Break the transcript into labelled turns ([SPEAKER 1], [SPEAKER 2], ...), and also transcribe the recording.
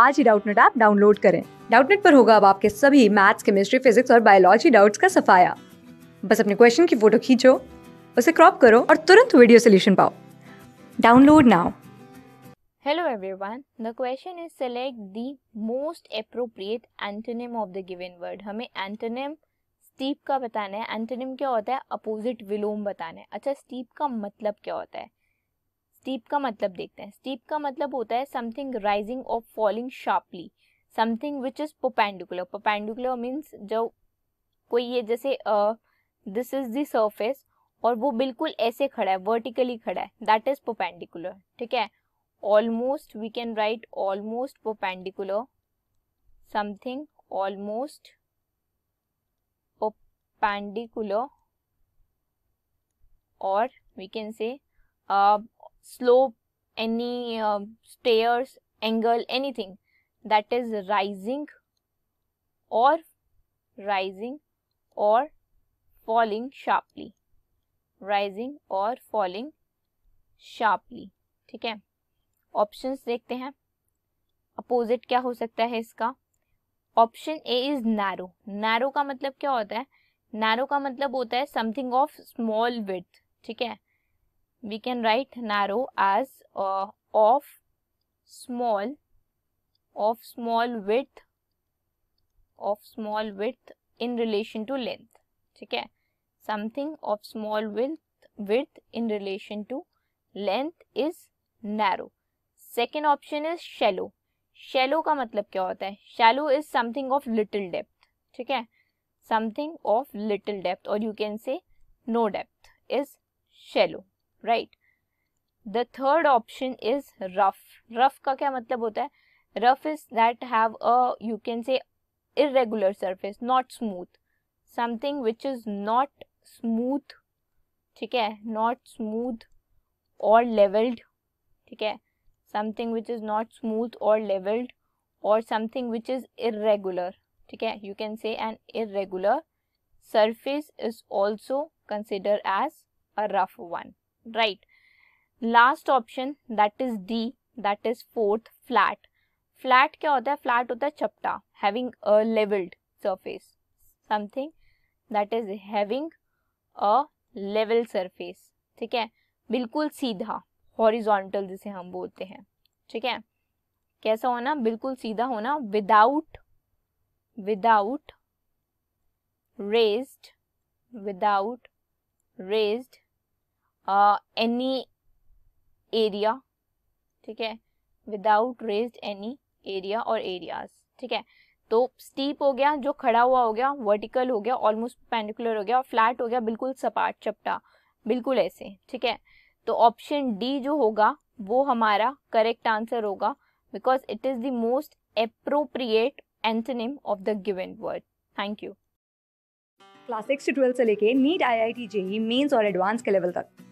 [SPEAKER 1] आज ही Doubtnut app download करें डाउटनेट पर होगा अब आपके सभी मैथ्स केमिस्ट्री फिजिक्स और बायोलॉजी डाउट्स का सफाया बस अपने क्वेश्चन की फोटो खींचो उसे क्रॉप करो और तुरंत वीडियो सोल्यूशन पाओ download now
[SPEAKER 2] hello everyone the question is select the most appropriate antonym of the given word हमें एंटोनिम स्टीप का बताना है एंटोनिम क्या होता है अपोजिट विलोम बताना है अच्छा स्टीप का मतलब क्या होता है स्टीप का मतलब देखते हैं स्टीप का मतलब होता है समथिंग राइजिंग और falling sharply something which is perpendicular perpendicular means जो कोई ये जैसे दिस इज दी और वो बिल्कुल ऐसे खड़ा है वर्टिकली खड़ा है दैट इज पोपेंडिकुलर ठीक है almost we can write almost perpendicular something almost perpendicular और we can say slope, any uh, stairs, angle, anything that is rising or rising or falling sharply. Rising or falling sharply. ठीक है options देखते हैं opposite क्या हो सकता है इसका option A is narrow narrow का मतलब क्या होता है नैरो का मतलब होता है समथिंग ऑफ स्मॉल विथ ठीक है we can write narrow as uh, of small of small width of small width in relation to length theek hai something of small width width in relation to length is narrow second option is shallow shallow का मतलब क्या होता है shallow is something of little depth ठीक है something of little depth or you can say no depth is shallow right the third option is Rough rough का क्या मतलब होता है rough is that have a you can say irregular surface not smooth something which is not smooth ठीक है not smooth or leveled ठीक something which is not smooth or leveled or something which is irregular ठीक you can say an irregular surface is also considered as a rough one right last option that is D that is fourth flat flat क्या होता है flat होता है चपटा having a levelled surface something that is having a level surface ठीक है बिल्कुल सीधा हॉरिजॉन्टल जिसे हम बोलते हैं ठीक है कैसा होना बिल्कुल सीधा होना without without raised without raised any area ठीक है विदाउट रेज एनी एरिया और एरियाज ठीक है तो स्टीप हो गया जो खड़ा हुआ हो गया वर्टिकल हो गया ऑलमोस्ट पेंडिकुलर हो गया और फ्लैट हो गया बिल्कुल सपाट चपटा बिल्कुल ऐसे ठीक है तो ऑप्शन डी जो होगा वो हमारा करेक्ट आंसर होगा because it is the most appropriate antonym of the given word thank you
[SPEAKER 1] class six से लेके NEET I I T JEE Mains और एडवांस के लेवल तक